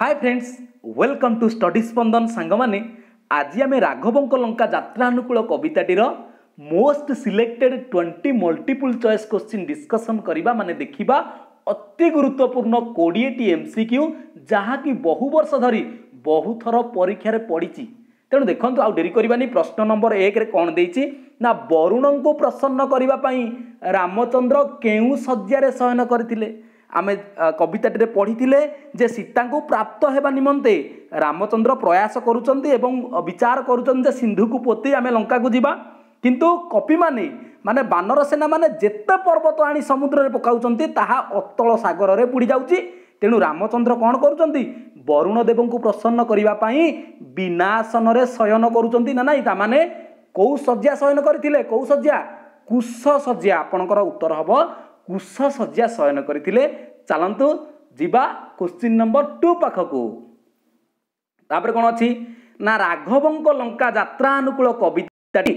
high friends welcome to study Spandan ସାଙ୍ଗମାନେ ଆଜି ଆମେ ରାଘବଙ୍କ ଲଙ୍କା ଯାତ୍ରାନୁକୂଳ କବିତାଟିର most selected twenty multiple choice question discussion କରିବା ମାନେ ଦେଖିବା ଅତି ଗୁରୁତ୍ୱପୂର୍ଣ୍ଣ କୋଡ଼ିଏଟି ଏମ୍ ସି କ୍ୟୁ ଯାହାକି ବହୁ ବର୍ଷ ଧରି ବହୁଥର ପରୀକ୍ଷାରେ ପଡ଼ିଛି ତେଣୁ ଦେଖନ୍ତୁ ଆଉ ଡେରି କରିବାନି ପ୍ରଶ୍ନ ନମ୍ବର ଏକରେ କ'ଣ ଦେଇଛି ନା ବରୁଣଙ୍କୁ ପ୍ରସନ୍ନ କରିବା ପାଇଁ ରାମଚନ୍ଦ୍ର କେଉଁ ଶଯ୍ୟାରେ ଶୟନ କରିଥିଲେ ଆମେ କବିତାଟିରେ ପଢ଼ିଥିଲେ ଯେ ସୀତାଙ୍କୁ ପ୍ରାପ୍ତ ହେବା ନିମନ୍ତେ ରାମଚନ୍ଦ୍ର ପ୍ରୟାସ କରୁଛନ୍ତି ଏବଂ ବିଚାର କରୁଛନ୍ତି ଯେ ସିନ୍ଧୁକୁ ପୋତି ଆମେ ଲଙ୍କାକୁ ଯିବା କିନ୍ତୁ କପିମାନେ ମାନେ ବାନର ସେନାମାନେ ଯେତେ ପର୍ବତ ଆଣି ସମୁଦ୍ରରେ ପକାଉଛନ୍ତି ତାହା ଅତଳ ସାଗରରେ ବୁଡ଼ି ଯାଉଛି ତେଣୁ ରାମଚନ୍ଦ୍ର କ'ଣ କରୁଛନ୍ତି ବରୁଣ ଦେବଙ୍କୁ ପ୍ରସନ୍ନ କରିବା ପାଇଁ ବିନାଶନରେ ଶୟନ କରୁଛନ୍ତି ନା ନାହିଁ ତାମାନେ କେଉଁ ଶଯ୍ୟା ଶୟନ କରିଥିଲେ କେଉଁ ଶଯ୍ୟା କୁଶ ଶଯ୍ୟା ଆପଣଙ୍କର ଉତ୍ତର ହେବ କୁଶ ଶଯ୍ୟା ଶୟନ କରିଥିଲେ ଚାଲନ୍ତୁ ଯିବା କୋଶ୍ଚିନ୍ ନମ୍ବର ଟୁ ପାଖକୁ ତାପରେ କ'ଣ ଅଛି ନା ରାଘବଙ୍କ ଲଙ୍କା ଯାତ୍ରା ଅନୁକୂଳ କବିତାଟି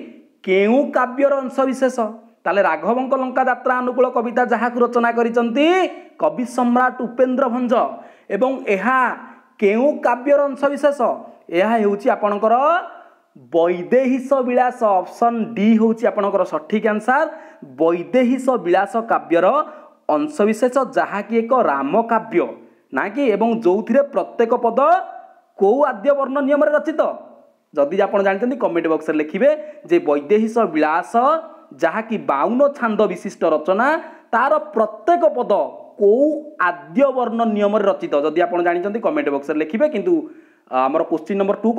କେଉଁ କାବ୍ୟର ଅଂଶବିଶେଷ ତାହେଲେ ରାଘବଙ୍କ ଲଙ୍କା ଯାତ୍ରା ଅନୁକୂଳ କବିତା ଯାହାକୁ ରଚନା କରିଛନ୍ତି କବି ସମ୍ରାଟ ଉପେନ୍ଦ୍ର ଭଞ୍ଜ ଏବଂ ଏହା କେଉଁ କାବ୍ୟର ଅଂଶବିଶେଷ ଏହା ହେଉଛି ଆପଣଙ୍କର ବୈଦେହିଶ ବିଳାସ ଅପସନ୍ ଡି ହେଉଛି ଆପଣଙ୍କର ସଠିକ୍ ଆନ୍ସାର୍ ବୈଦେହିସ ବିଳାସ କାବ୍ୟର ଅଂଶବିଶେଷ ଯାହାକି ଏକ ରାମ କାବ୍ୟ ନା କି ଏବଂ ଯେଉଁଥିରେ ପ୍ରତ୍ୟେକ ପଦ କେଉଁ ଆଦ୍ୟ ବର୍ଣ୍ଣ ନିୟମରେ ରଚିତ ଯଦି ଆପଣ ଜାଣିଛନ୍ତି କମେଣ୍ଟ ବକ୍ସରେ ଲେଖିବେ ଯେ ବୈଦେହିସ ବିଳାସ ଯାହାକି ବାଉନ ଛାନ୍ଦ ବିଶିଷ୍ଟ ରଚନା ତାର ପ୍ରତ୍ୟେକ ପଦ କେଉଁ ଆଦ୍ୟ ବର୍ଣ୍ଣ ନିୟମରେ ରଚିତ ଯଦି ଆପଣ ଜାଣିଛନ୍ତି କମେଣ୍ଟ ବକ୍ସରେ ଲେଖିବେ କିନ୍ତୁ क्व्चिन् नम्बर टु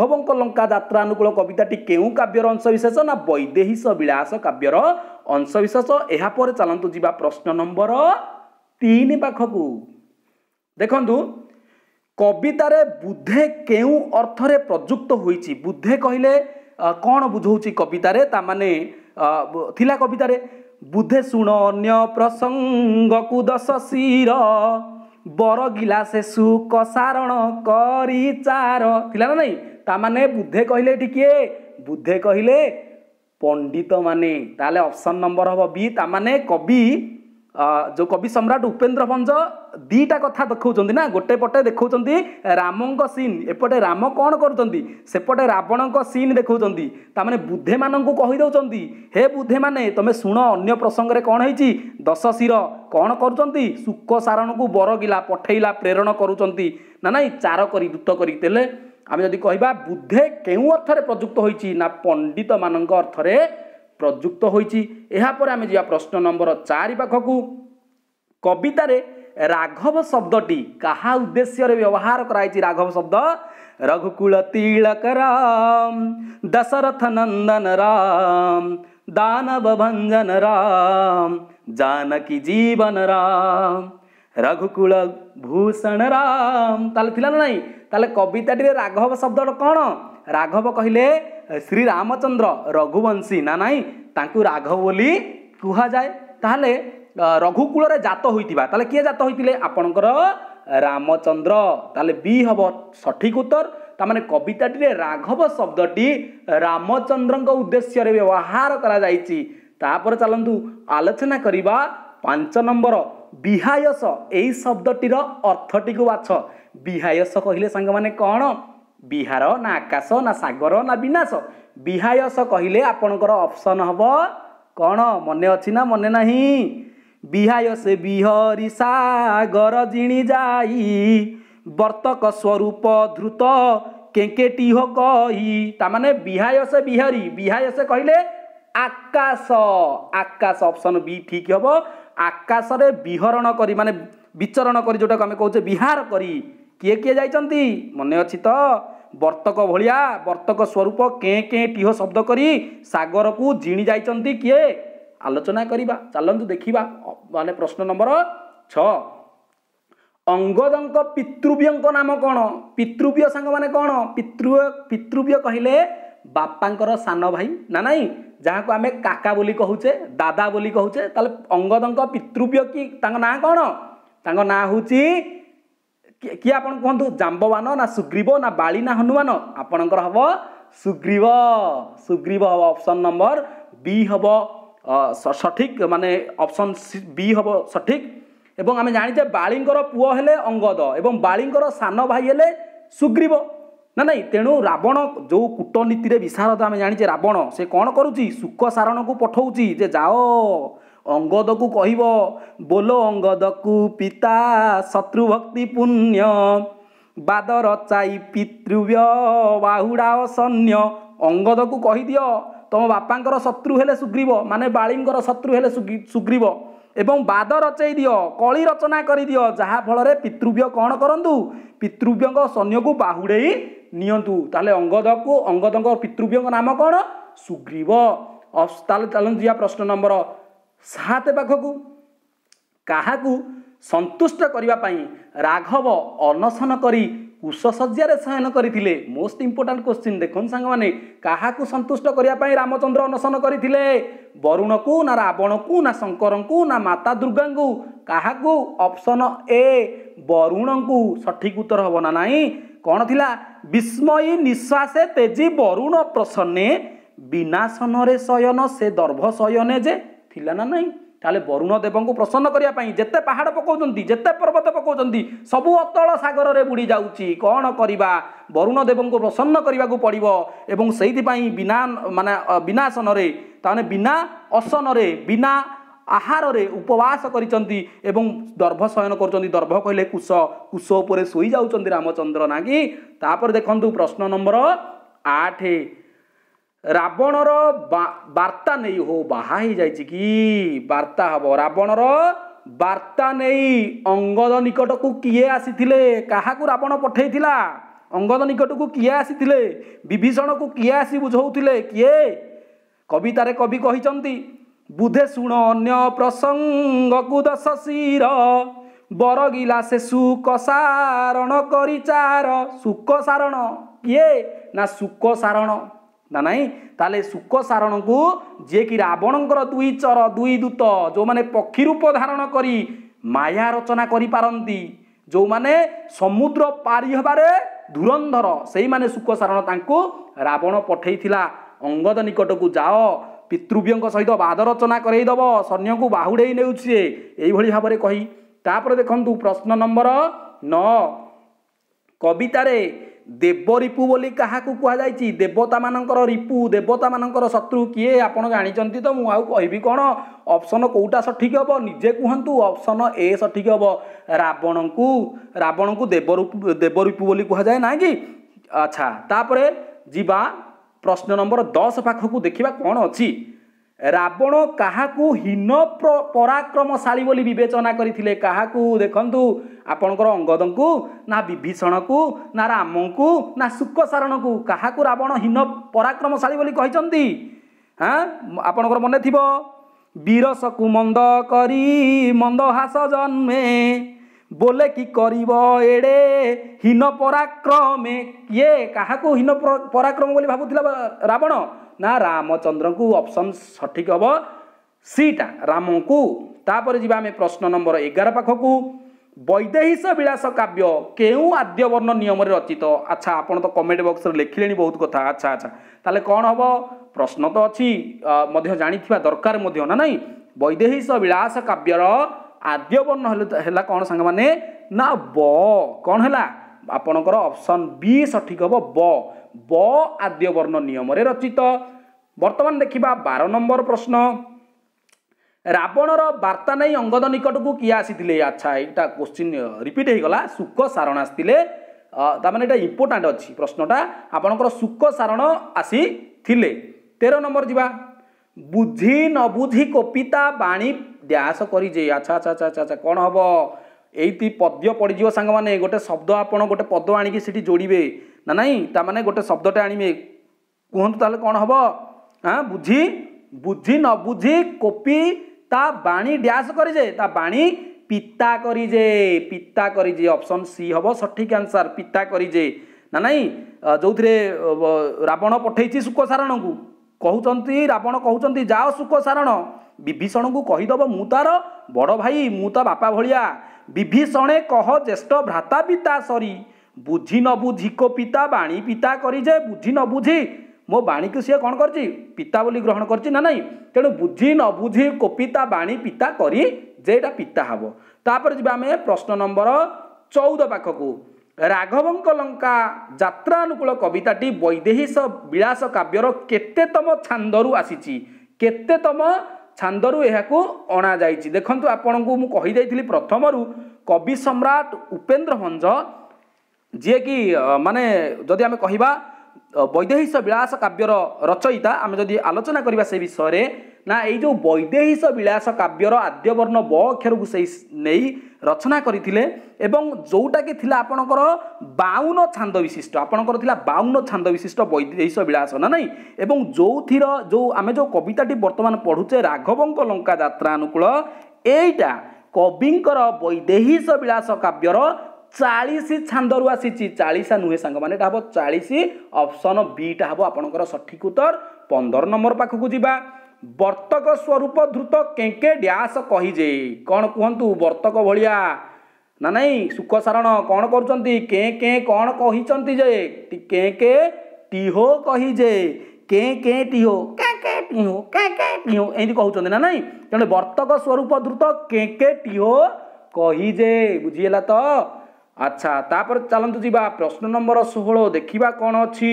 कघवको लङ्का ज्रानुकूल कविता के कव्य अंशविशेष नै विलास कव्यर अंशविशेष यहाँ चाला प्रश्न नम्बर तिन पाखकु देखा बुधे केथले प्रयुक्त हुन्छ बुधे के कन बुझौँ कवित कवित बुधे सु प्रसङ्गिर बरगिलासु कसारण करी चार नै तामा बुद्धे कहिले बुधे के ताले मप्सन नम्बर हे बि तवि जो कवि सम्राट उपेन्द्र भञ्ज ଦୁଇଟା କଥା ଦେଖାଉଛନ୍ତି ନା ଗୋଟେ ପଟେ ଦେଖାଉଛନ୍ତି ରାମଙ୍କ ସିନ୍ ଏପଟେ ରାମ କ'ଣ କରୁଛନ୍ତି ସେପଟେ ରାବଣଙ୍କ ସିନ୍ ଦେଖାଉଛନ୍ତି ତାମାନେ ବୁଦ୍ଧେମାନଙ୍କୁ କହିଦେଉଛନ୍ତି ହେ ବୁଦ୍ଧେମାନେ ତମେ ଶୁଣ ଅନ୍ୟ ପ୍ରସଙ୍ଗରେ କ'ଣ ହେଇଛି ଦଶ ଶିର କ'ଣ କରୁଛନ୍ତି ଶୁକ ସାରଣକୁ ବରଗିଲା ପଠେଇଲା ପ୍ରେରଣ କରୁଛନ୍ତି ନା ନାଇଁ ଚାର କରି ଦୂତ କରି ଦେଲେ ଆମେ ଯଦି କହିବା ବୁଦ୍ଧେ କେଉଁ ଅର୍ଥରେ ପ୍ରଯୁକ୍ତ ହୋଇଛି ନା ପଣ୍ଡିତମାନଙ୍କ ଅର୍ଥରେ ପ୍ରଯୁକ୍ତ ହୋଇଛି ଏହାପରେ ଆମେ ଯିବା ପ୍ରଶ୍ନ ନମ୍ବର ଚାରି ପାଖକୁ କବିତାରେ ରାଘବ ଶବ୍ଦଟି କାହା ଉଦ୍ଦେଶ୍ୟରେ ବ୍ୟବହାର କରାଯାଇଛି ରାଘବ ଶବ୍ଦ ରଘୁକୁଳ ତିଳକ ରାମ ଦଶରଥ ନନ୍ଦନ ରାମ ଦାନବ ଭଞ୍ଜନ ରାମ ଜାନକୀ ଜୀବନ ରାମ ରଘୁକୁଳ ଭୂଷଣ ରାମ ତାହେଲେ ଥିଲା ନା ନାହିଁ ତାହେଲେ କବିତାଟିରେ ରାଘବ ଶବ୍ଦଟା କ'ଣ ରାଘବ କହିଲେ ଶ୍ରୀ ରାମଚନ୍ଦ୍ର ରଘୁବଂଶୀ ନା ନାହିଁ ତାଙ୍କୁ ରାଘବ ବୋଲି କୁହାଯାଏ ତାହେଲେ ରଘୁକୂଳରେ ଜାତ ହୋଇଥିବା ତାହେଲେ କିଏ ଜାତ ହୋଇଥିଲେ ଆପଣଙ୍କର ରାମଚନ୍ଦ୍ର ତାହେଲେ ବି ହେବ ସଠିକ୍ ଉତ୍ତର ତା'ମାନେ କବିତାଟିରେ ରାଘବ ଶବ୍ଦଟି ରାମଚନ୍ଦ୍ରଙ୍କ ଉଦ୍ଦେଶ୍ୟରେ ବ୍ୟବହାର କରାଯାଇଛି ତାପରେ ଚାଲନ୍ତୁ ଆଲୋଚନା କରିବା ପାଞ୍ଚ ନମ୍ବର ବିହାୟସ ଏହି ଶବ୍ଦଟିର ଅର୍ଥଟିକୁ ବାଛ ବିହାୟସ କହିଲେ ସାଙ୍ଗମାନେ କ'ଣ ବିହାର ନା ଆକାଶ ନା ସାଗର ନା ବିନାଶ ବିହାୟସ କହିଲେ ଆପଣଙ୍କର ଅପସନ୍ ହେବ କ'ଣ ମନେ ଅଛି ନା ମନେ ନାହିଁ ବିହାୟସ ବିହରି ସାଗର ଜିଣି ଯାଇ ବର୍ତ୍ତକ ସ୍ୱରୂପ ଧୃତ କେଙ୍କେଟି ହ କହି ତାମାନେ ବିହାୟସ ବିହରି ବିହାୟସ କହିଲେ ଆକାଶ ଆକାଶ ଅପସନ୍ ବି ଠିକ୍ ହେବ ଆକାଶରେ ବିହରଣ କରି ମାନେ ବିଚରଣ କରି ଯେଉଁଟାକୁ ଆମେ କହୁଛେ ବିହାର କରି କିଏ କିଏ ଯାଇଛନ୍ତି ମନେ ଅଛି ତ ବର୍ତ୍ତକ ଭଳିଆ ବର୍ତ୍ତକ ସ୍ୱରୂପ କେଁ କେଁ ଟିହ ଶବ୍ଦ କରି ସାଗରକୁ ଜିଣି ଯାଇଛନ୍ତି କିଏ ଆଲୋଚନା କରିବା ଚାଲନ୍ତୁ ଦେଖିବା ମାନେ ପ୍ରଶ୍ନ ନମ୍ବର ଛଅ ଅଙ୍ଗଦଙ୍କ ପିତୃବ୍ୟଙ୍କ ନାମ କ'ଣ ପିତୃବ୍ୟ ସାଙ୍ଗମାନେ କ'ଣ ପିତୃ ପିତୃବ୍ୟ କହିଲେ ବାପାଙ୍କର ସାନ ଭାଇ ନା ନାହିଁ ଯାହାକୁ ଆମେ କାକା ବୋଲି କହୁଛେ ଦାଦା ବୋଲି କହୁଛେ ତାହେଲେ ଅଙ୍ଗଦଙ୍କ ପିତୃବ୍ୟ କି ତାଙ୍କ ନାଁ କ'ଣ ତାଙ୍କ ନାଁ ହେଉଛି କିଏ ଆପଣ କୁହନ୍ତୁ ଜାମ୍ବବାନ ନା ସୁଗ୍ରୀବ ନା ବାଳି ନା ହନୁମାନ ଆପଣଙ୍କର ହେବ ସୁଗ୍ରୀବ ସୁଗ୍ରୀବ ହେବ ଅପସନ୍ ନମ୍ବର ବି ହେବ ସଠିକ୍ ମାନେ ଅପସନ୍ ବି ହେବ ସଠିକ୍ ଏବଂ ଆମେ ଜାଣିଛେ ବାଳିଙ୍କର ପୁଅ ହେଲେ ଅଙ୍ଗଦ ଏବଂ ବାଳିଙ୍କର ସାନ ଭାଇ ହେଲେ ସୁଗ୍ରୀବ ନା ନାଇଁ ତେଣୁ ରାବଣ ଯେଉଁ କୂଟନୀତିରେ ବିଶାରଦ ଆମେ ଜାଣିଛେ ରାବଣ ସେ କ'ଣ କରୁଛି ଶୁକ ସାରଣକୁ ପଠଉଛି ଯେ ଯାଅ ଅଙ୍ଗଦକୁ କହିବ ବୋଲ ଅଙ୍ଗଦକୁ ପିତା ଶତ୍ରୁଭକ୍ତି ପୁଣ୍ୟ ବାଦ ରଚାଇ ପିତୃବ୍ୟ ବାହୁଡ଼ା ଅସନ୍ୟ ଅଙ୍ଗଦକୁ କହିଦିଅ ତୁମ ବାପାଙ୍କର ଶତ୍ରୁ ହେଲେ ସୁଗ୍ରୀବ ମାନେ ବାଳୀଙ୍କର ଶତ୍ରୁ ହେଲେ ସୁଗ୍ରୀବ ଏବଂ ବାଦ ରଚେଇ ଦିଅ କଳି ରଚନା କରିଦିଅ ଯାହାଫଳରେ ପିତୃବ୍ୟ କ'ଣ କରନ୍ତୁ ପିତୃବ୍ୟଙ୍କ ସୈନ୍ୟକୁ ବାହୁଡ଼େଇ ନିଅନ୍ତୁ ତାହେଲେ ଅଙ୍ଗଦକୁ ଅଙ୍ଗଦଙ୍କ ପିତୃବ୍ୟଙ୍କ ନାମ କ'ଣ ସୁଗ୍ରୀବ ତାହେଲେ ଚାଲନ୍ତୁ ଯିବା ପ୍ରଶ୍ନ ନମ୍ବର ସାତ ପାଖକୁ କାହାକୁ ସନ୍ତୁଷ୍ଟ କରିବା ପାଇଁ ରାଘବ ଅନଶନ କରି କୁଶଯ୍ୟାରେ ଶୟନ କରିଥିଲେ ମୋଷ୍ଟ ଇମ୍ପୋର୍ଟାଣ୍ଟ କ୍ୱେଶ୍ଚିନ୍ ଦେଖନ୍ତୁ ସାଙ୍ଗମାନେ କାହାକୁ ସନ୍ତୁଷ୍ଟ କରିବା ପାଇଁ ରାମଚନ୍ଦ୍ର ଅନଶନ କରିଥିଲେ ବରୁଣକୁ ନା ରାବଣକୁ ନା ଶଙ୍କରଙ୍କୁ ନା ମାତା ଦୁର୍ଗାଙ୍କୁ କାହାକୁ ଅପସନ୍ ଏ ବରୁଣଙ୍କୁ ସଠିକ୍ ଉତ୍ତର ହେବ ନା ନାହିଁ କ'ଣ ଥିଲା ବିସ୍ମୟୀ ନିଶ୍ୱାସେ ତେଜି ବରୁଣ ପ୍ରସନ୍ନେ ବିନାଶନରେ ଶୟନ ସେ ଦର୍ଭ ଶୟନେ ଯେ ଥିଲା ନା ନାହିଁ ତାହେଲେ ବରୁଣ ଦେବଙ୍କୁ ପ୍ରସନ୍ନ କରିବା ପାଇଁ ଯେତେ ପାହାଡ଼ ପକାଉଛନ୍ତି ଯେତେ ପର୍ବତ ପକାଉଛନ୍ତି ସବୁ ଅତଳ ସାଗରରେ ବୁଡ଼ି ଯାଉଛି କ'ଣ କରିବା ବରୁଣ ଦେବଙ୍କୁ ପ୍ରସନ୍ନ କରିବାକୁ ପଡ଼ିବ ଏବଂ ସେଇଥିପାଇଁ ବିନା ମାନେ ବିନାଶନରେ ତାମାନେ ବିନା ଅସନରେ ବିନା ଆହାରରେ ଉପବାସ କରିଛନ୍ତି ଏବଂ ଦର୍ଭ ଶୟନ କରୁଛନ୍ତି ଦର୍ଭ କହିଲେ କୁଶ କୁଶ ଉପରେ ଶୋଇଯାଉଛନ୍ତି ରାମଚନ୍ଦ୍ର ନାଗି ତାପରେ ଦେଖନ୍ତୁ ପ୍ରଶ୍ନ ନମ୍ବର ଆଠ ରାବଣର ବାର୍ତ୍ତା ନେଇ ହୋ ବାହା ହେଇଯାଇଛି କି ବାର୍ତ୍ତା ହବ ରାବଣର ବାର୍ତ୍ତା ନେଇ ଅଙ୍ଗଦ ନିକଟକୁ କିଏ ଆସିଥିଲେ କାହାକୁ ରାବଣ ପଠେଇଥିଲା ଅଙ୍ଗଦ ନିକଟକୁ କିଏ ଆସିଥିଲେ ବିଭୀଷଣକୁ କିଏ ଆସି ବୁଝାଉଥିଲେ କିଏ କବିତାରେ କବି କହିଛନ୍ତି ବୁଧେ ଶୁଣ ଅନ୍ୟ ପ୍ରସଙ୍ଗକୁ ଦଶ ଶିର ବରଗିଲା ସେ ସୁକସାରଣ କରିଚାର ସୁକସାରଣ କିଏ ନା ସୁକସାରଣ ନା ନାହିଁ ତାହେଲେ ଶୁକ ସାରଣଙ୍କୁ ଯିଏକି ରାବଣଙ୍କର ଦୁଇ ଚର ଦୁଇ ଦୂତ ଯେଉଁମାନେ ପକ୍ଷୀ ରୂପ ଧାରଣ କରି ମାୟା ରଚନା କରିପାରନ୍ତି ଯେଉଁମାନେ ସମୁଦ୍ର ପାରି ହେବାରେ ଧୁରନ୍ଧର ସେଇମାନେ ଶୁକ ସାରଣ ତାଙ୍କୁ ରାବଣ ପଠାଇଥିଲା ଅଙ୍ଗଦ ନିକଟକୁ ଯାଅ ପିତୃବ୍ୟଙ୍କ ସହିତ ବାଦ ରଚନା କରାଇଦେବ ସୈନ୍ୟଙ୍କୁ ବାହୁଡ଼େଇ ନେଉଛି ଏଇଭଳି ଭାବରେ କହି ତାପରେ ଦେଖନ୍ତୁ ପ୍ରଶ୍ନ ନମ୍ବର ନଅ କବିତାରେ ଦେବ ରିପୁ ବୋଲି କାହାକୁ କୁହାଯାଇଛି ଦେବତାମାନଙ୍କର ରିପୁ ଦେବତାମାନଙ୍କର ଶତ୍ରୁ କିଏ ଆପଣ ଜାଣିଛନ୍ତି ତ ମୁଁ ଆଉ କହିବି କ'ଣ ଅପସନ୍ କେଉଁଟା ସଠିକ୍ ହେବ ନିଜେ କୁହନ୍ତୁ ଅପସନ୍ ଏ ସଠିକ୍ ହେବ ରାବଣଙ୍କୁ ରାବଣଙ୍କୁ ଦେବରୂପ ଦେବରିପୁ ବୋଲି କୁହାଯାଏ ନାହିଁ କି ଆଚ୍ଛା ତାପରେ ଯିବା ପ୍ରଶ୍ନ ନମ୍ବର ଦଶ ପାଖକୁ ଦେଖିବା କ'ଣ ଅଛି ରାବଣ କାହାକୁ ହୀନ ପରାକ୍ରମଶାଳୀ ବୋଲି ବିବେଚନା କରିଥିଲେ କାହାକୁ ଦେଖନ୍ତୁ ଆପଣଙ୍କର ଅଙ୍ଗଦଙ୍କୁ ନା ବିଭୀଷଣକୁ ନା ରାମଙ୍କୁ ନା ଶୁକସାରଣକୁ କାହାକୁ ରାବଣ ହୀନ ପରାକ୍ରମଶାଳୀ ବୋଲି କହିଛନ୍ତି ହଁ ଆପଣଙ୍କର ମନେ ଥିବ ବିରସକୁ ମନ୍ଦ କରି ମନ୍ଦ ହାସ ଜନ୍ମେ ବୋଲେ କି କରିବ ଏଡ଼େ ହୀନ ପରାକ୍ରମେ କିଏ କାହାକୁ ହୀନ ପରାକ୍ରମ ବୋଲି ଭାବୁଥିଲା ରାବଣ ନା ରାମଚନ୍ଦ୍ରଙ୍କୁ ଅପସନ୍ ସଠିକ୍ ହେବ ସିଟା ରାମଙ୍କୁ ତାପରେ ଯିବା ଆମେ ପ୍ରଶ୍ନ ନମ୍ବର ଏଗାର ପାଖକୁ ବୈଦେହିସ ବିଳାସ କାବ୍ୟ କେଉଁ ଆଦ୍ୟବର୍ଣ୍ଣ ନିୟମରେ ରଚିତ ଆଚ୍ଛା ଆପଣ ତ କମେଣ୍ଟ ବକ୍ସରେ ଲେଖିଲେଣି ବହୁତ କଥା ଆଚ୍ଛା ଆଚ୍ଛା ତାହେଲେ କ'ଣ ହେବ ପ୍ରଶ୍ନ ତ ଅଛି ମଧ୍ୟ ଜାଣିଥିବା ଦରକାର ମଧ୍ୟ ନା ନାହିଁ ବୈଦେହିସ ବିଳାସ କାବ୍ୟର ଆଦ୍ୟବର୍ଣ୍ଣ ହେଲେ ହେଲା କ'ଣ ସାଙ୍ଗମାନେ ନା ବ କ'ଣ ହେଲା ଆପଣଙ୍କର ଅପସନ୍ ବି ସଠିକ୍ ହେବ ବ ବ ଆଦ୍ୟବର୍ଣ୍ଣ ନିୟମରେ ରଚିତ ବର୍ତ୍ତମାନ ଦେଖିବା ବାର ନମ୍ବର ପ୍ରଶ୍ନ ରାବଣର ବାର୍ତ୍ତା ନେଇ ଅଙ୍ଗଦ ନିକଟକୁ କିଏ ଆସିଥିଲେ ଆଚ୍ଛା ଏଇଟା କୋଶ୍ଚିନ୍ ରିପିଟ୍ ହେଇଗଲା ଶୁକ ସାରଣ ଆସିଥିଲେ ତା'ମାନେ ଏଇଟା ଇମ୍ପୋର୍ଟାଣ୍ଟ ଅଛି ପ୍ରଶ୍ନଟା ଆପଣଙ୍କର ଶୁକ ସାରଣ ଆସିଥିଲେ ତେର ନମ୍ବର ଯିବା ବୁଝି ନ ବୁଝି କପିତା ବାଣୀ ଡ୍ୟାସ କରିଯାଏ ଆଚ୍ଛା ଆଚ୍ଛା ଆଚ୍ଛା ଆଚ୍ଛା କ'ଣ ହେବ এইটি পদ্য পড়িযিব সাং মানে গোটে শব্দ আপনার গোটে পদ আনিকি সেটি যোড়বে না নাই তা মানে গোটে শব্দটা আনবে কুহতু তাহলে কোণ হব হ্যাঁ বুঝি বুঝি ন বুঝি কপি তা বাণী ড্যাস করে যে তা বাণী পিতা করি যে পিতা করি যে অপশন সি হব সঠিক আনসার পিতা করি যে না নাই যে রাবণ পঠাইছি শুকসারণ কু কুচার রাবণ কুচার যাও শুকসারণ বিভীষণ কু কব মু তার বড় ভাই বাপা ভিয়া বিভীষণে কহ জ্যেষ্ঠ ভ্রাতা পিতা সরি বুঝি ନ ବୁଝି କୋ ପିତା ବାଣୀ ପିତା କରି ଯେ ବୁଝି ନ ବୁଝି ମୋ ବାଣୀକୁ ସିଏ କ'ଣ କରିଛି ପିତା ବୋଲି ଗ୍ରହଣ କରିଛି ନା ନାହିଁ ତେଣୁ ବୁଝି ନ ବୁଝି କୋପିତା ବାଣୀ ପିତା କରି ଯେ ଏଇଟା ପିତା ହେବ ତାପରେ ଯିବା ଆମେ ପ୍ରଶ୍ନ ନମ୍ବର ଚଉଦ ପାଖକୁ ରାଘବଙ୍କ ଲଙ୍କା ଯାତ୍ରାନୁକୂଳ କବିତାଟି ବୈଦେହୀଶ ବିଳାସ କାବ୍ୟର କେତେତମ ଛାନ୍ଦରୁ ଆସିଛି କେତେତମ ଛାନ୍ଦରୁ ଏହାକୁ ଅଣାଯାଇଛି ଦେଖନ୍ତୁ ଆପଣଙ୍କୁ ମୁଁ କହିଦେଇଥିଲି ପ୍ରଥମରୁ କବି ସମ୍ରାଟ ଉପେନ୍ଦ୍ର ଭଞ୍ଜ ଯିଏକି ମାନେ ଯଦି ଆମେ କହିବା ବୈଦେହିଶ ବିଳାସ କାବ୍ୟର ରଚୟିତା ଆମେ ଯଦି ଆଲୋଚନା କରିବା ସେ ବିଷୟରେ ନା ଏଇ ଯେଉଁ ବୈଦେହିଶ ବିଳାସ କାବ୍ୟର ଆଦ୍ୟବର୍ଣ୍ଣ ବ ଅକ୍ଷରକୁ ସେଇ ନେଇ ରଚନା କରିଥିଲେ ଏବଂ ଯେଉଁଟାକି ଥିଲା ଆପଣଙ୍କର ବାଉନ ଛାନ୍ଦ ବିଶିଷ୍ଟ ଆପଣଙ୍କର ଥିଲା ବାଉନ ଛାନ୍ଦ ବିଶିଷ୍ଟ ବୈଦେଶ ବିଳାସ ନା ନାହିଁ ଏବଂ ଯେଉଁଥିର ଯେଉଁ ଆମେ ଯେଉଁ କବିତାଟି ବର୍ତ୍ତମାନ ପଢ଼ୁଛେ ରାଘବଙ୍କ ଲଙ୍କା ଯାତ୍ରା ଅନୁକୂଳ ଏଇଟା କବିଙ୍କର ବୈଦେହିଶ ବିଳାସ କାବ୍ୟର ଚାଳିଶ ଛାନ୍ଦରୁ ଆସିଛି ଚାଳିଶା ନୁହେଁ ସାଙ୍ଗମାନେ ଏଇଟା ହେବ ଚାଳିଶ ଅପସନ୍ ବିଟା ହେବ ଆପଣଙ୍କର ସଠିକ୍ ଉତ୍ତର ପନ୍ଦର ନମ୍ବର ପାଖକୁ ଯିବା ବର୍ତ୍ତକ ସ୍ୱରୂପ ଧୃତ କେଙ୍କେ ଡ୍ୟାସ କହିଯେ କ'ଣ କୁହନ୍ତୁ ବର୍ତ୍ତକ ଭଳିଆ ନା ନାଇଁ ସୁଖସାରଣ କ'ଣ କରୁଛନ୍ତି କେଁ କେଁ କ'ଣ କହିଛନ୍ତି ଯେ କେଁ କେ ଟିହୋ କହିଯେ କେଁ କେଁ ଟିହୋ କିହୋ କିହୋ ଏମିତି କହୁଛନ୍ତି ନା ନାଇଁ ତେଣୁ ବର୍ତ୍ତକ ସ୍ୱରୂପ ଧୃତ କେଁ କେ ଟିହୋ କହିଯେ ବୁଝିଗଲା ତ ଆଚ୍ଛା ତାପରେ ଚାଲନ୍ତୁ ଯିବା ପ୍ରଶ୍ନ ନମ୍ବର ଷୋହଳ ଦେଖିବା କ'ଣ ଅଛି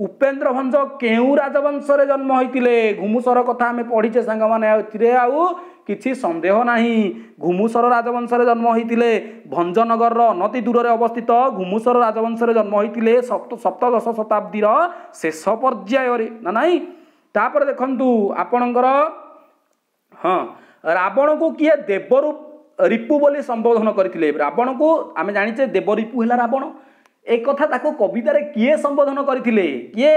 ଉପେନ୍ଦ୍ର ଭଞ୍ଜ କେଉଁ ରାଜବଂଶରେ ଜନ୍ମ ହୋଇଥିଲେ ଘୁମୁସର କଥା ଆମେ ପଢ଼ିଛେ ସାଙ୍ଗମାନେ ଏଥିରେ ଆଉ କିଛି ସନ୍ଦେହ ନାହିଁ ଘୁମୁସର ରାଜବଂଶରେ ଜନ୍ମ ହୋଇଥିଲେ ଭଞ୍ଜନଗରର ଅନତି ଦୂରରେ ଅବସ୍ଥିତ ଘୁମୁସର ରାଜବଂଶରେ ଜନ୍ମ ହୋଇଥିଲେ ସପ୍ତଦଶ ଶତାବ୍ଦୀର ଶେଷ ପର୍ଯ୍ୟାୟରେ ନା ନାହିଁ ତାପରେ ଦେଖନ୍ତୁ ଆପଣଙ୍କର ହଁ ରାବଣକୁ କିଏ ଦେବରୁ ରିପୁ ବୋଲି ସମ୍ବୋଧନ କରିଥିଲେ ରାବଣକୁ ଆମେ ଜାଣିଛେ ଦେବରିପୁ ହେଲା ରାବଣ ଏକଥା ତାକୁ କବିତାରେ କିଏ ସମ୍ବୋଧନ କରିଥିଲେ କିଏ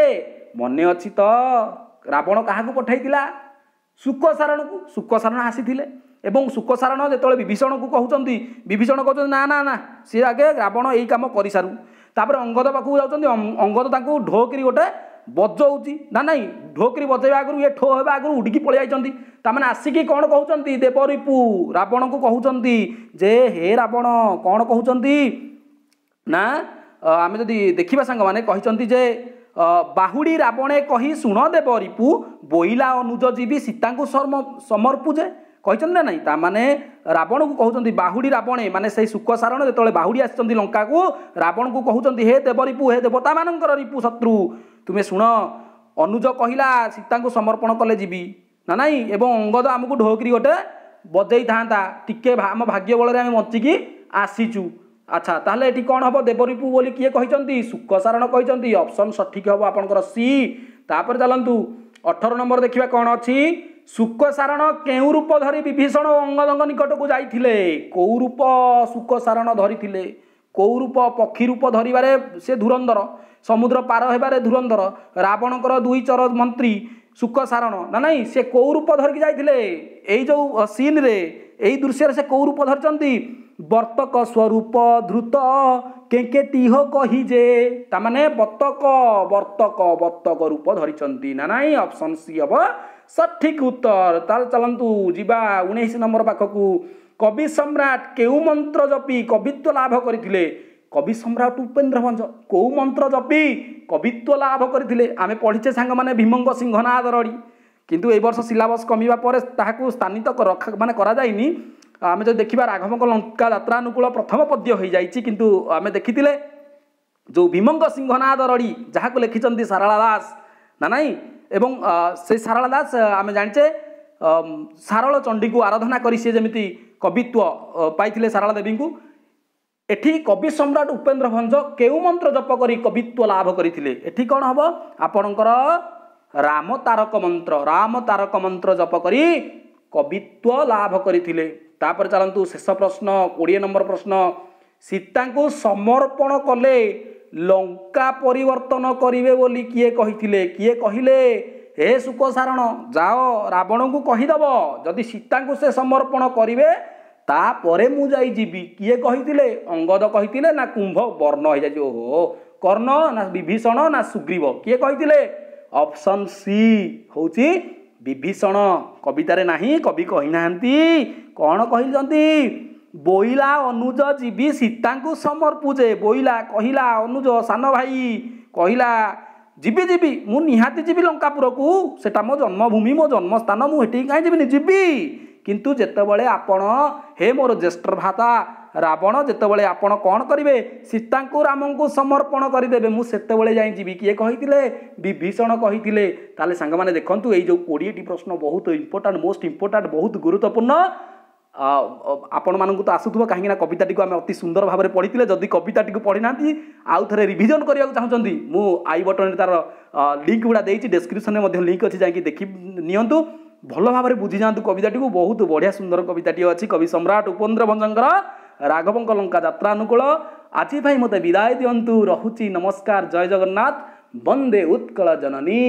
ମନେ ଅଛି ତ ରାବଣ କାହାକୁ ପଠାଇଥିଲା ଶୁକସାରଣକୁ ଶୁକସାରଣ ଆସିଥିଲେ ଏବଂ ଶୁକସାରଣ ଯେତେବେଳେ ବିଭୀଷଣକୁ କହୁଛନ୍ତି ବିଭୀଷଣ କହୁଛନ୍ତି ନା ନା ନା ସିଏ ଆଗେ ରାବଣ ଏଇ କାମ କରିସାରୁ ତାପରେ ଅଙ୍ଗଦ ପାଖକୁ ଯାଉଛନ୍ତି ଅଙ୍ଗଦ ତାଙ୍କୁ ଢୋକରି ଗୋଟେ ବଜଉଛି ନା ନାଇଁ ଢୋକରି ବଜେଇବା ଆଗରୁ ଇଏ ଠୋ ହେବା ଆଗରୁ ଉଡ଼ିକି ପଳେଇ ଯାଇଛନ୍ତି ତାମାନେ ଆସିକି କ'ଣ କହୁଛନ୍ତି ଦେବରିପୁ ରାବଣଙ୍କୁ କହୁଛନ୍ତି ଯେ ହେ ରାବଣ କ'ଣ କହୁଛନ୍ତି ନା ଆମେ ଯଦି ଦେଖିବା ସାଙ୍ଗମାନେ କହିଛନ୍ତି ଯେ ବାହୁଡ଼ି ରାବଣେ କହି ଶୁଣ ଦେବ ରିପୁ ବୋଇଲା ଅନୁଜ ଯିବି ସୀତାଙ୍କୁ ସମର୍ପୁ ଯେ କହିଛନ୍ତି ନା ନାହିଁ ତାମାନେ ରାବଣକୁ କହୁଛନ୍ତି ବାହୁଡ଼ି ରାବଣେ ମାନେ ସେଇ ଶୁକସାରଣ ଯେତେବେଳେ ବାହୁଡ଼ି ଆସିଛନ୍ତି ଲଙ୍କାକୁ ରାବଣକୁ କହୁଛନ୍ତି ହେ ଦେବ ରିପୁ ହେ ଦେବତାମାନଙ୍କର ରିପୁ ଶତ୍ରୁ ତୁମେ ଶୁଣ ଅନୁଜ କହିଲା ସୀତାଙ୍କୁ ସମର୍ପଣ କଲେ ଯିବି ନା ନାହିଁ ଏବଂ ଅଙ୍ଗଦ ଆମକୁ ଢୋକିରି ଗୋଟେ ବଜେଇଥାନ୍ତା ଟିକେ ଆମ ଭାଗ୍ୟ ବଳରେ ଆମେ ବଞ୍ଚିକି ଆସିଛୁ ଆଚ୍ଛା ତାହେଲେ ଏଠି କ'ଣ ହେବ ଦେବରିପୁ ବୋଲି କିଏ କହିଛନ୍ତି ସୁକସାରଣ କହିଛନ୍ତି ଅପସନ୍ ସଠିକ୍ ହେବ ଆପଣଙ୍କର ସି ତାପରେ ଚାଲନ୍ତୁ ଅଠର ନମ୍ବର ଦେଖିବା କ'ଣ ଅଛି ସୁକସାରଣ କେଉଁ ରୂପ ଧରି ବିଭୀଷଣ ଅଙ୍ଗଦଙ୍ଗ ନିକଟକୁ ଯାଇଥିଲେ କେଉଁ ରୂପ ସୁକସାରଣ ଧରିଥିଲେ କେଉଁ ରୂପ ପକ୍ଷୀ ରୂପ ଧରିବାରେ ସେ ଧୁରନ୍ଧର ସମୁଦ୍ର ପାର ହେବାରେ ଧୁରନ୍ଧର ରାବଣଙ୍କର ଦୁଇ ଚର ମନ୍ତ୍ରୀ ସୁକସାରଣ ନା ନାହିଁ ସେ କେଉଁ ରୂପ ଧରିକି ଯାଇଥିଲେ ଏଇ ଯେଉଁ ସିନ୍ରେ ଏଇ ଦୃଶ୍ୟରେ ସେ କେଉଁ ରୂପ ଧରିଛନ୍ତି বর্তক স্বরূপ ধ্রুত কেঙ্কেতি হো কহি যে তা মানে বর্তক বর্তক বর্তক রূপ ধরিছন্তি না নাই অপশন সি হব সঠিক উত্তর তাহলে চলন্তু যা উনিশ নম্বর পাখকু কবি সম্রাট কেউ মন্ত্র জপি কবিত্ব লাভ করে কবি সম্রাট উপেন্দ্র ভঞ্জ কেউ মন্ত্র জপি কবিত্ব লাভ করে আমি পড়িছে সাং মানে ভীমঙ্গ সিংহনাদ রড়ি কিন্তু এই বর্ষ সিলাবস কমিবা পরে তাহাকে স্থানিত রক্ষা মানে করা যায়নি ଆମେ ଯଦି ଦେଖିବା ରାଘବଙ୍କ ଲଙ୍କା ଯାତ୍ରାନୁକୂଳ ପ୍ରଥମ ପଦ୍ୟ ହୋଇଯାଇଛି କିନ୍ତୁ ଆମେ ଦେଖିଥିଲେ ଯେଉଁ ଭୀମଙ୍ଗ ସିଂହନାଦ ରଡ଼ି ଯାହାକୁ ଲେଖିଛନ୍ତି ସାରଳା ଦାସ ନା ନାଇଁ ଏବଂ ସେ ସାରଳା ଦାସ ଆମେ ଜାଣିଛେ ସାରଳ ଚଣ୍ଡୀକୁ ଆରାଧନା କରି ସିଏ ଯେମିତି କବିତ୍ୱ ପାଇଥିଲେ ସାରଳା ଦେବୀଙ୍କୁ ଏଠି କବି ସମ୍ରାଟ ଉପେନ୍ଦ୍ର ଭଞ୍ଜ କେଉଁ ମନ୍ତ୍ର ଜପ କରି କବିତ୍ୱ ଲାଭ କରିଥିଲେ ଏଠି କ'ଣ ହେବ ଆପଣଙ୍କର ରାମ ତାରକ ମନ୍ତ୍ର ରାମ ତାରକ ମନ୍ତ୍ର ଜପ କରି କବିତ୍ୱ ଲାଭ କରିଥିଲେ ତାପରେ ଚାଲନ୍ତୁ ଶେଷ ପ୍ରଶ୍ନ କୋଡ଼ିଏ ନମ୍ବର ପ୍ରଶ୍ନ ସୀତାଙ୍କୁ ସମର୍ପଣ କଲେ ଲଙ୍କା ପରିବର୍ତ୍ତନ କରିବେ ବୋଲି କିଏ କହିଥିଲେ କିଏ କହିଲେ ହେ ସୁକସାରଣ ଯାଅ ରାବଣଙ୍କୁ କହିଦେବ ଯଦି ସୀତାଙ୍କୁ ସେ ସମର୍ପଣ କରିବେ ତାପରେ ମୁଁ ଯାଇ ଯିବି କିଏ କହିଥିଲେ ଅଙ୍ଗଦ କହିଥିଲେ ନା କୁମ୍ଭ ବର୍ଣ୍ଣ ହେଇଯାଇଛି ଓହୋ କର୍ଣ୍ଣ ନା ବିଭୀଷଣ ନା ସୁଗ୍ରୀବ କିଏ କହିଥିଲେ ଅପସନ୍ ସି ହେଉଛି ବିଭୀଷଣ କବିତାରେ ନାହିଁ କବି କହିନାହାନ୍ତି କ'ଣ କହିଛନ୍ତି ବୋଇଲା ଅନୁଜ ଯିବି ସୀତାଙ୍କୁ ସମର୍ପୁଜେ ବୋଇଲା କହିଲା ଅନୁଜ ସାନ ଭାଇ କହିଲା ଯିବି ଯିବି ମୁଁ ନିହାତି ଯିବି ଲଙ୍କାପୁରକୁ ସେଟା ମୋ ଜନ୍ମଭୂମି ମୋ ଜନ୍ମସ୍ଥାନ ମୁଁ ଏଠିକି କାହିଁ ଯିବିନି ଯିବି କିନ୍ତୁ ଯେତେବେଳେ ଆପଣ ହେ ମୋର ଜ୍ୟେଷ୍ଠ ଭ୍ରାତା ରାବଣ ଯେତେବେଳେ ଆପଣ କ'ଣ କରିବେ ସୀତାଙ୍କୁ ରାମଙ୍କୁ ସମର୍ପଣ କରିଦେବେ ମୁଁ ସେତେବେଳେ ଯାଇ ଯିବି କିଏ କହିଥିଲେ ବିଭୀଷଣ କହିଥିଲେ ତାହେଲେ ସାଙ୍ଗମାନେ ଦେଖନ୍ତୁ ଏଇ ଯେଉଁ କୋଡ଼ିଏଟି ପ୍ରଶ୍ନ ବହୁତ ଇମ୍ପୋର୍ଟାଣ୍ଟ ମୋଷ୍ଟ ଇମ୍ପୋର୍ଟାଣ୍ଟ ବହୁତ ଗୁରୁତ୍ୱପୂର୍ଣ୍ଣ ଆପଣମାନଙ୍କୁ ତ ଆସୁଥିବ କାହିଁକିନା କବିତାଟିକୁ ଆମେ ଅତି ସୁନ୍ଦର ଭାବରେ ପଢ଼ିଥିଲେ ଯଦି କବିତାଟିକୁ ପଢ଼ିନାହାନ୍ତି ଆଉ ଥରେ ରିଭିଜନ୍ କରିବାକୁ ଚାହୁଁଛନ୍ତି ମୁଁ ଆଇ ବଟନ୍ରେ ତା'ର ଲିଙ୍କ୍ ଗୁଡ଼ା ଦେଇଛି ଡେସ୍କ୍ରିପସନ୍ରେ ମଧ୍ୟ ଲିଙ୍କ୍ ଅଛି ଯାଇକି ଦେଖି ନିଅନ୍ତୁ ଭଲ ଭାବରେ ବୁଝିଯାଆନ୍ତୁ କବିତାଟିକୁ ବହୁତ ବଢ଼ିଆ ସୁନ୍ଦର କବିତାଟିଏ ଅଛି କବି ସମ୍ରାଟ ଉପେନ୍ଦ୍ର ଭଞ୍ଜଙ୍କର ରାଘବଙ୍କ ଲଙ୍କା ଯାତ୍ରା ଅନୁକୂଳ ଆଜି ପାଇଁ ମୋତେ ବିଦାୟ ଦିଅନ୍ତୁ ରହୁଛି ନମସ୍କାର ଜୟ ଜଗନ୍ନାଥ ବନ୍ଦେ ଉତ୍କଳ ଜନନୀ